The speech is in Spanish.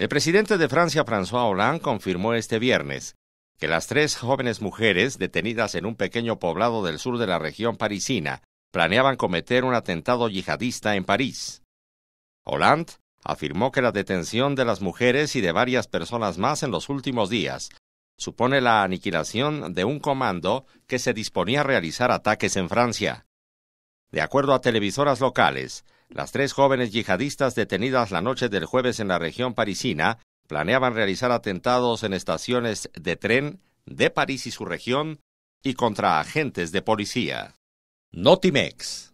El presidente de Francia, François Hollande, confirmó este viernes que las tres jóvenes mujeres detenidas en un pequeño poblado del sur de la región parisina planeaban cometer un atentado yihadista en París. Hollande afirmó que la detención de las mujeres y de varias personas más en los últimos días supone la aniquilación de un comando que se disponía a realizar ataques en Francia. De acuerdo a televisoras locales, las tres jóvenes yihadistas detenidas la noche del jueves en la región parisina planeaban realizar atentados en estaciones de tren de París y su región y contra agentes de policía. Notimex